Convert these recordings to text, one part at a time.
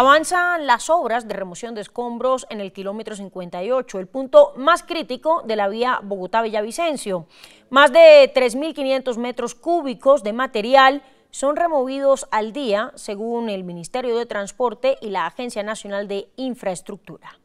Avanzan las obras de remoción de escombros en el kilómetro 58, el punto más crítico de la vía Bogotá-Villavicencio. Más de 3.500 metros cúbicos de material son removidos al día, según el Ministerio de Transporte y la Agencia Nacional de Infraestructura.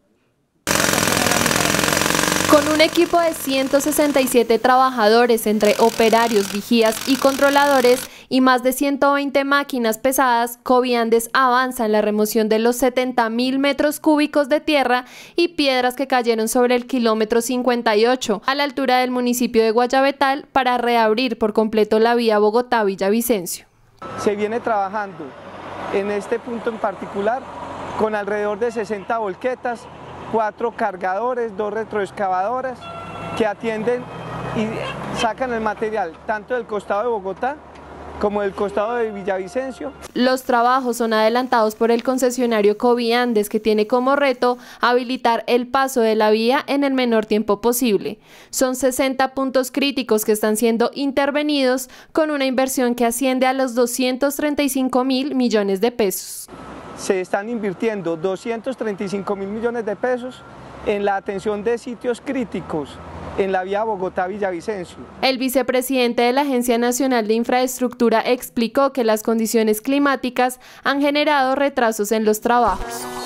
Con un equipo de 167 trabajadores entre operarios, vigías y controladores, y más de 120 máquinas pesadas, Coviandes avanza en la remoción de los 70.000 metros cúbicos de tierra y piedras que cayeron sobre el kilómetro 58 a la altura del municipio de Guayabetal para reabrir por completo la vía Bogotá-Villavicencio. Se viene trabajando en este punto en particular con alrededor de 60 volquetas, cuatro cargadores, dos retroexcavadoras que atienden y sacan el material tanto del costado de Bogotá como el costado de Villavicencio. Los trabajos son adelantados por el concesionario Andes, que tiene como reto habilitar el paso de la vía en el menor tiempo posible. Son 60 puntos críticos que están siendo intervenidos con una inversión que asciende a los 235 mil millones de pesos. Se están invirtiendo 235 mil millones de pesos en la atención de sitios críticos en la vía Bogotá-Villavicencio. El vicepresidente de la Agencia Nacional de Infraestructura explicó que las condiciones climáticas han generado retrasos en los trabajos.